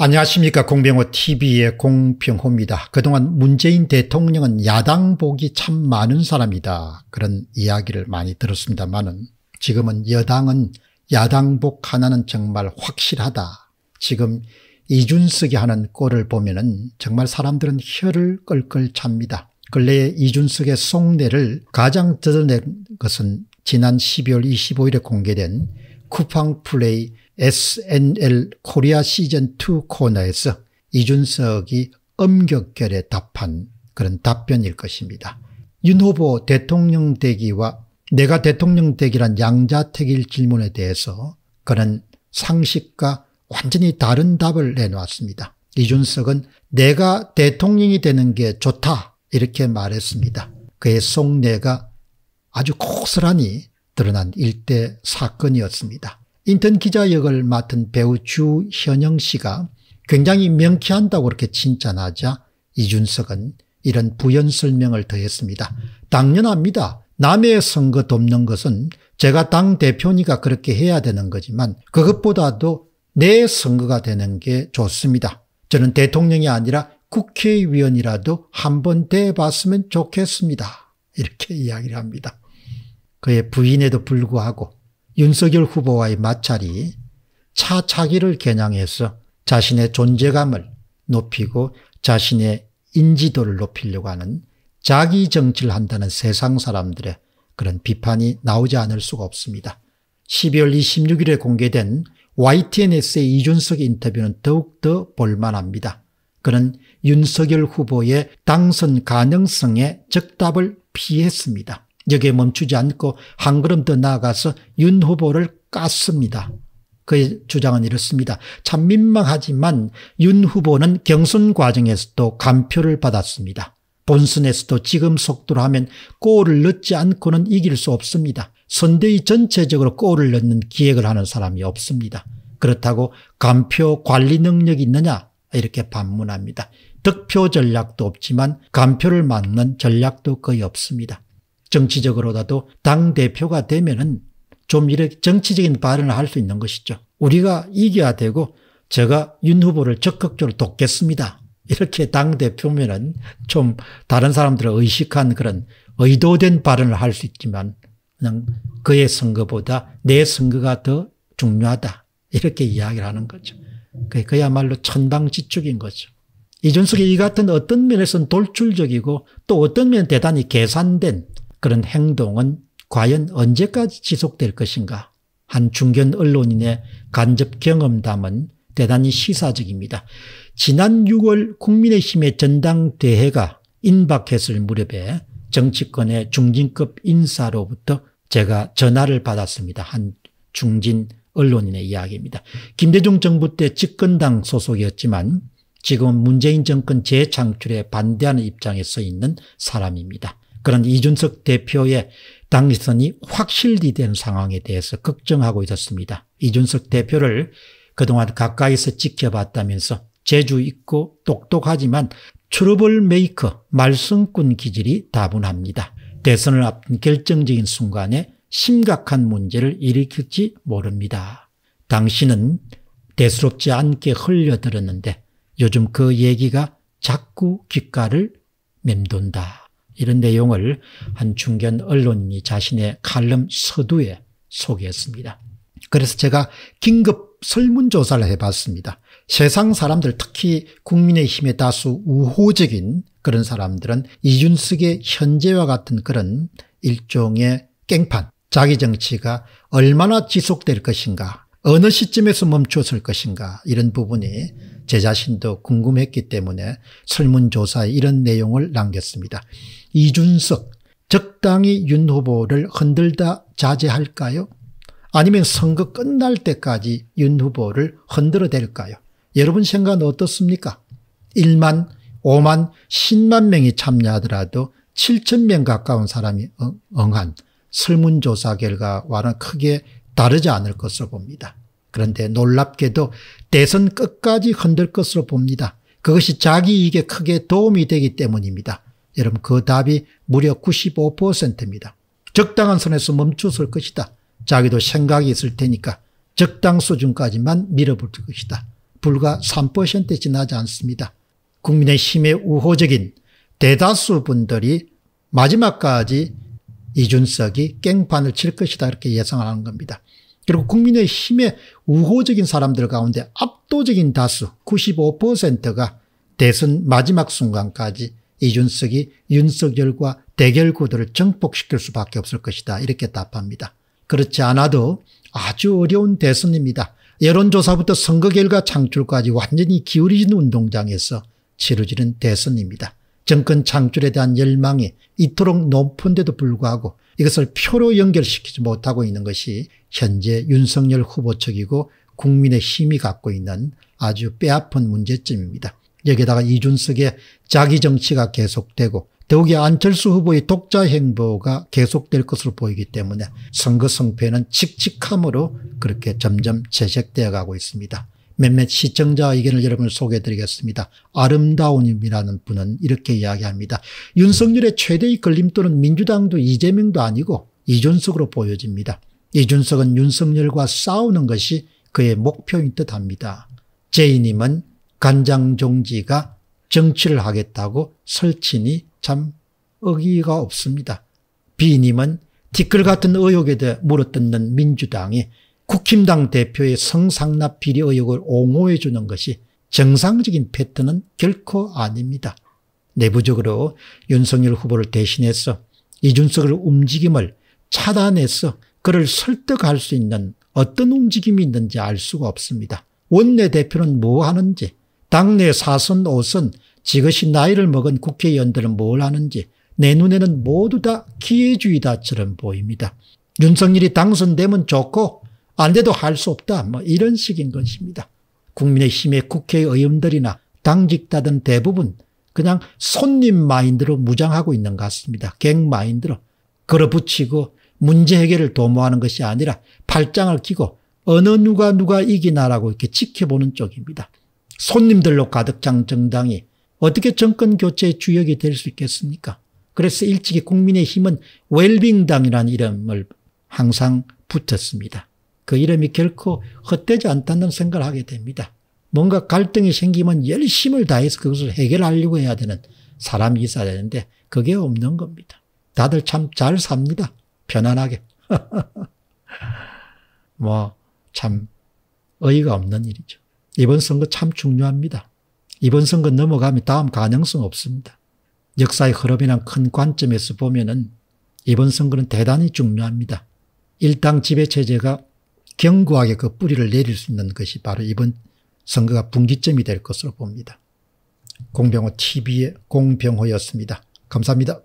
안녕하십니까 공병호TV의 공병호입니다. 그동안 문재인 대통령은 야당복이 참 많은 사람이다 그런 이야기를 많이 들었습니다만 지금은 여당은 야당복 하나는 정말 확실하다. 지금 이준석이 하는 꼴을 보면 은 정말 사람들은 혀를 끌끌 찹니다. 근래에 이준석의 속내를 가장 드러낸 것은 지난 12월 25일에 공개된 쿠팡 플레이 SNL 코리아 시즌2 코너에서 이준석이 엄격결에 답한 그런 답변일 것입니다. 윤 후보 대통령 되기와 내가 대통령 되기란 양자택일 질문에 대해서 그는 상식과 완전히 다른 답을 내놓았습니다. 이준석은 내가 대통령이 되는 게 좋다 이렇게 말했습니다. 그의 속내가 아주 고스란히 드러난 일대 사건이었습니다. 인턴 기자 역을 맡은 배우 주현영 씨가 굉장히 명쾌한다고 그렇게 칭찬하자 이준석은 이런 부연 설명을 더했습니다. 당연합니다. 남의 선거 돕는 것은 제가 당 대표니까 그렇게 해야 되는 거지만 그것보다도 내 선거가 되는 게 좋습니다. 저는 대통령이 아니라 국회의원이라도 한번 대봤으면 좋겠습니다. 이렇게 이야기를 합니다. 그의 부인에도 불구하고 윤석열 후보와의 마찰이 차차기를 겨냥해서 자신의 존재감을 높이고 자신의 인지도를 높이려고 하는 자기 정치를 한다는 세상 사람들의 그런 비판이 나오지 않을 수가 없습니다. 12월 26일에 공개된 YTNS의 이준석 인터뷰는 더욱더 볼만합니다. 그는 윤석열 후보의 당선 가능성에 적답을 피했습니다. 여기에 멈추지 않고 한 걸음 더 나아가서 윤 후보를 깠습니다. 그의 주장은 이렇습니다. 참 민망하지만 윤 후보는 경선 과정에서도 간표를 받았습니다. 본선에서도 지금 속도로 하면 골을 넣지 않고는 이길 수 없습니다. 선대위 전체적으로 골을 넣는 기획을 하는 사람이 없습니다. 그렇다고 간표 관리 능력이 있느냐 이렇게 반문합니다. 득표 전략도 없지만 간표를 막는 전략도 거의 없습니다. 정치적으로라도 당 대표가 되면은 좀 이렇게 정치적인 발언을 할 수 있는 것이죠. 우리가 이겨야 되고 제가 윤 후보를 적극적으로 돕겠습니다. 이렇게 당 대표면은 좀 다른 사람들을 의식한 그런 의도된 발언을 할 수 있지만 그냥 그의 선거보다 내 선거가 더 중요하다. 이렇게 이야기를 하는 거죠. 그야말로 천방지축인 거죠. 이준석이 이 같은 어떤 면에서는 돌출적이고 또 어떤 면 대단히 계산된 그런 행동은 과연 언제까지 지속될 것인가? 한 중견 언론인의 간접 경험담은 대단히 시사적입니다. 지난 6월 국민의힘의 전당대회가 인박했을 무렵에 정치권의 중진급 인사로부터 제가 전화를 받았습니다. 한 중진 언론인의 이야기입니다. 김대중 정부 때 집권당 소속이었지만 지금 문재인 정권 재창출에 반대하는 입장에 서 있는 사람입니다. 그런 이준석 대표의 당선이 확실히 된 상황에 대해서 걱정하고 있었습니다. 이준석 대표를 그동안 가까이서 지켜봤다면서 재주 있고 똑똑하지만 트러블 메이커 말썽꾼 기질이 다분합니다. 대선을 앞둔 결정적인 순간에 심각한 문제를 일으킬지 모릅니다. 당신은 대수롭지 않게 흘려들었는데 요즘 그 얘기가 자꾸 귓가를 맴돈다. 이런 내용을 한 중견 언론인이 자신의 칼럼 서두에 소개했습니다. 그래서 제가 긴급 설문조사를 해봤습니다. 세상 사람들 특히 국민의힘의 다수 우호적인 그런 사람들은 이준석의 현재와 같은 그런 일종의 깽판 자기 정치가 얼마나 지속될 것인가 어느 시점에서 멈췄을 것인가 이런 부분이 제 자신도 궁금했기 때문에 설문조사에 이런 내용을 남겼습니다. 이준석 적당히 윤 후보를 흔들다 자제할까요? 아니면 선거 끝날 때까지 윤 후보를 흔들어 댈까요? 여러분 생각은 어떻습니까? 1만, 5만, 10만 명이 참여하더라도 7천 명 가까운 사람이 엉한 설문조사 결과와는 크게 다르지 않을 것으로 봅니다. 그런데 놀랍게도 대선 끝까지 흔들 것으로 봅니다. 그것이 자기 이익에 크게 도움이 되기 때문입니다. 여러분 그 답이 무려 95%입니다. 적당한 선에서 멈추설 것이다. 자기도 생각이 있을 테니까 적당 수준까지만 밀어볼 것이다. 불과 3% 지나지 않습니다. 국민의힘의 우호적인 대다수 분들이 마지막까지 이준석이 깽판을 칠 것이다 이렇게 예상하는 겁니다. 그리고 국민의 힘의 우호적인 사람들 가운데 압도적인 다수 95%가 대선 마지막 순간까지 이준석이 윤석열과 대결 구도를 정복시킬 수밖에 없을 것이다 이렇게 답합니다. 그렇지 않아도 아주 어려운 대선입니다. 여론조사부터 선거 결과 창출까지 완전히 기울이진 운동장에서 치러지는 대선입니다. 정권 창출에 대한 열망이 이토록 높은데도 불구하고 이것을 표로 연결시키지 못하고 있는 것이 현재 윤석열 후보 측이고 국민의 힘이 갖고 있는 아주 뼈아픈 문제점입니다. 여기에다가 이준석의 자기 정치가 계속되고 더욱이 안철수 후보의 독자 행보가 계속될 것으로 보이기 때문에 선거 성패는 칙칙함으로 그렇게 점점 채색되어 가고 있습니다. 몇몇 시청자 의견을 여러분 소개해 드리겠습니다. 아름다운님이라는 분은 이렇게 이야기합니다. 윤석열의 최대의 걸림돌은 민주당도 이재명도 아니고 이준석으로 보여집니다. 이준석은 윤석열과 싸우는 것이 그의 목표인 듯 합니다. 제이님은 간장종지가 정치를 하겠다고 설치니 참 어기가 없습니다. B님은 티끌 같은 의혹에 대해 물어뜯는 민주당이 국힘당 대표의 성상납 비리 의혹을 옹호해 주는 것이 정상적인 패턴은 결코 아닙니다. 내부적으로 윤석열 후보를 대신해서 이준석을 움직임을 차단해서 그를 설득할 수 있는 어떤 움직임이 있는지 알 수가 없습니다. 원내대표는 뭐 하는지 당내 사선 5선 지그시 나이를 먹은 국회의원들은 뭘 하는지 내 눈에는 모두 다 기회주의다처럼 보입니다. 윤석열이 당선되면 좋고 안 돼도 할 수 없다. 뭐 이런 식인 것입니다. 국민의힘의 국회의원들이나 당직자든 대부분 그냥 손님 마인드로 무장하고 있는 것 같습니다. 갱 마인드로. 걸어붙이고 문제 해결을 도모하는 것이 아니라 팔짱을 끼고 어느 누가 누가 이기나라고 이렇게 지켜보는 쪽입니다. 손님들로 가득 찬 정당이 어떻게 정권 교체의 주역이 될 수 있겠습니까? 그래서 일찍이 국민의힘은 웰빙당이라는 이름을 항상 붙였습니다. 그 이름이 결코 헛되지 않다는 생각을 하게 됩니다. 뭔가 갈등이 생기면 열심을 다해서 그것을 해결하려고 해야 되는 사람이 있어야 되는데 그게 없는 겁니다. 다들 참 잘 삽니다. 편안하게. 뭐참 어이가 없는 일이죠. 이번 선거 참 중요합니다. 이번 선거 넘어가면 다음 가능성 없습니다. 역사의 흐름이란 큰 관점에서 보면은 이번 선거는 대단히 중요합니다. 일당 지배체제가 견고하게 그 뿌리를 내릴 수 있는 것이 바로 이번 선거가 분기점이 될 것으로 봅니다. 공병호 TV의 공병호였습니다. 감사합니다.